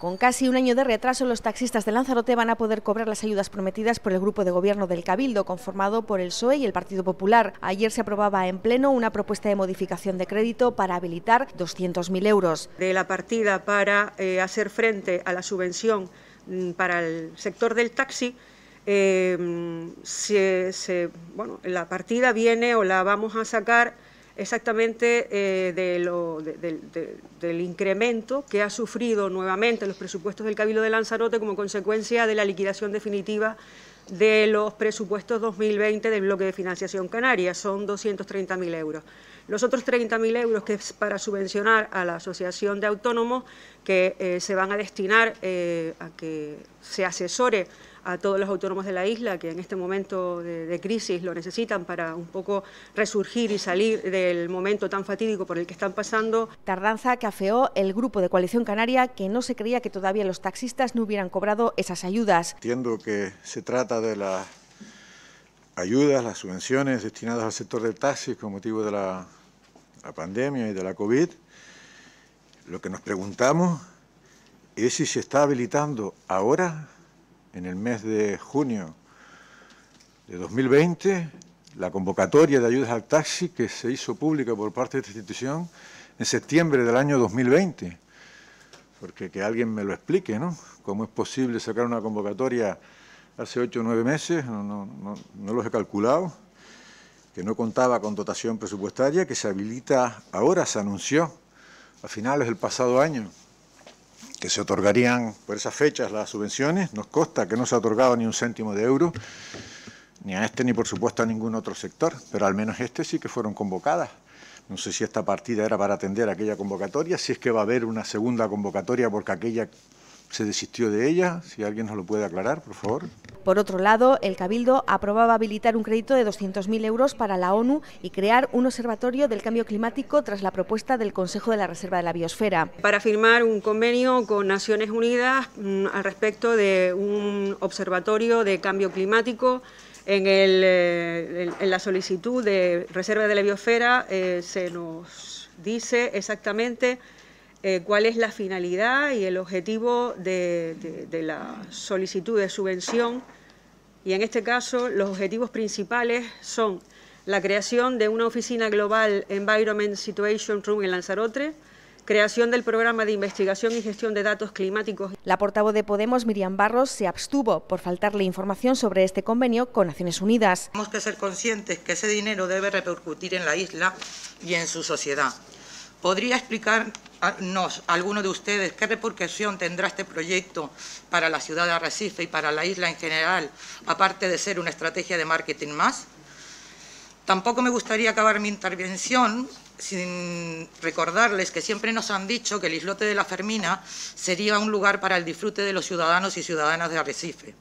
Con casi un año de retraso, los taxistas de Lanzarote van a poder cobrar las ayudas prometidas por el grupo de gobierno del Cabildo, conformado por el PSOE y el Partido Popular. Ayer se aprobaba en pleno una propuesta de modificación de crédito para habilitar 200.000 euros. De la partida para eh, hacer frente a la subvención mm, para el sector del taxi, eh, mm, bueno, la partida viene o la vamos a sacar exactamente eh, de del incremento que ha sufrido nuevamente los presupuestos del Cabildo de Lanzarote como consecuencia de la liquidación definitiva de los presupuestos 2020 del bloque de financiación canaria, son 230.000 euros. Los otros 30.000 euros que es para subvencionar a la Asociación de Autónomos, que eh, se van a destinar eh, a que se asesore a todos los autónomos de la isla que en este momento de, crisis lo necesitan para un poco resurgir y salir del momento tan fatídico por el que están pasando. Tardanza que afeó el grupo de Coalición Canaria que no se creía que todavía los taxistas no hubieran cobrado esas ayudas. Entiendo que se trata de las ayudas, las subvenciones destinadas al sector del taxi con motivo de la pandemia y de la COVID. Lo que nos preguntamos es si se está habilitando ahora en el mes de junio de 2020 la convocatoria de ayudas al taxi que se hizo pública por parte de esta institución en septiembre del año 2020. Porque que alguien me lo explique, ¿no? ¿Cómo es posible sacar una convocatoria hace ocho o nueve meses? No, no los he calculado. Que no contaba con dotación presupuestaria, que se habilita ahora, se anunció a finales del pasado año que se otorgarían por esas fechas las subvenciones. Nos consta que no se ha otorgado ni un céntimo de euro, ni a este ni por supuesto a ningún otro sector, pero al menos este sí que fueron convocadas. No sé si esta partida era para atender aquella convocatoria, si es que va a haber una segunda convocatoria porque aquella se desistió de ella, si alguien nos lo puede aclarar, por favor. Por otro lado, el Cabildo aprobaba habilitar un crédito de 200.000 euros para la ONU y crear un observatorio del cambio climático tras la propuesta del Consejo de la Reserva de la Biosfera. Para firmar un convenio con Naciones Unidas mm, al respecto de un observatorio de cambio climático, en, eh, la solicitud de reserva de la biosfera eh, se nos dice exactamente eh, cuál es la finalidad y el objetivo de la solicitud de subvención y en este caso los objetivos principales son la creación de una oficina global Environment Situation Room en Lanzarote, creación del programa de investigación y gestión de datos climáticos. La portavoz de Podemos, Miriam Barros, se abstuvo por faltarle información sobre este convenio con Naciones Unidas. Tenemos que ser conscientes que ese dinero debe repercutir en la isla y en su sociedad. ¿Podría explicarnos alguno de ustedes qué repercusión tendrá este proyecto para la ciudad de Arrecife y para la isla en general, aparte de ser una estrategia de marketing más? Tampoco me gustaría acabar mi intervención sin recordarles que siempre nos han dicho que el islote de la Fermina sería un lugar para el disfrute de los ciudadanos y ciudadanas de Arrecife.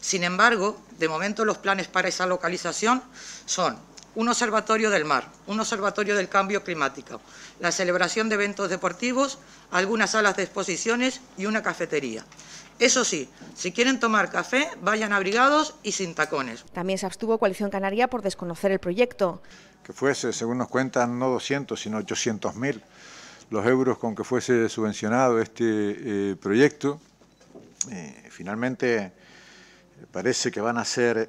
Sin embargo, de momento los planes para esa localización son un observatorio del mar, un observatorio del cambio climático, la celebración de eventos deportivos, algunas salas de exposiciones y una cafetería. Eso sí, si quieren tomar café, vayan abrigados y sin tacones. También se abstuvo Coalición Canaria por desconocer el proyecto. Que fuese, según nos cuentan, no 200, sino 800.000 los euros con que fuese subvencionado este eh, proyecto. Eh, finalmente parece que van a ser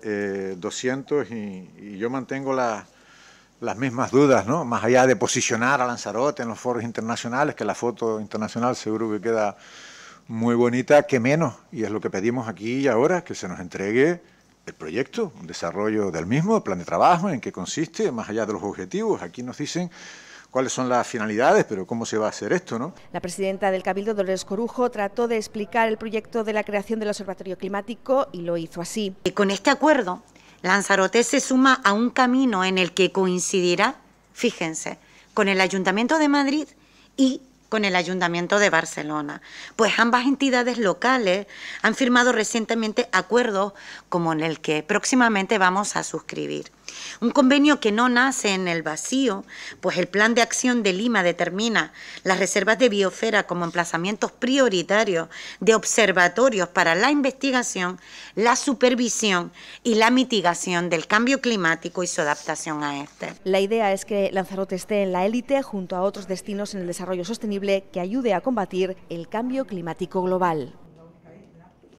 200 eh, y, yo mantengo las mismas dudas, ¿no? Más allá de posicionar a Lanzarote en los foros internacionales, que la foto internacional seguro que queda muy bonita, que menos, y es lo que pedimos aquí y ahora, que se nos entregue el proyecto, un desarrollo del mismo, el plan de trabajo, en qué consiste, más allá de los objetivos. Aquí nos dicen cuáles son las finalidades, pero cómo se va a hacer esto, ¿no? La presidenta del Cabildo, Dolores Corujo, trató de explicar el proyecto de la creación del Observatorio Climático y lo hizo así. Con este acuerdo, Lanzarote se suma a un camino en el que coincidirá, fíjense, con el Ayuntamiento de Madrid y con el Ayuntamiento de Barcelona. Pues ambas entidades locales han firmado recientemente acuerdos como en el que próximamente vamos a suscribir. Un convenio que no nace en el vacío, pues el Plan de Acción de Lima determina las reservas de biosfera como emplazamientos prioritarios de observatorios para la investigación, la supervisión y la mitigación del cambio climático y su adaptación a este. La idea es que Lanzarote esté en la élite junto a otros destinos en el desarrollo sostenible que ayude a combatir el cambio climático global.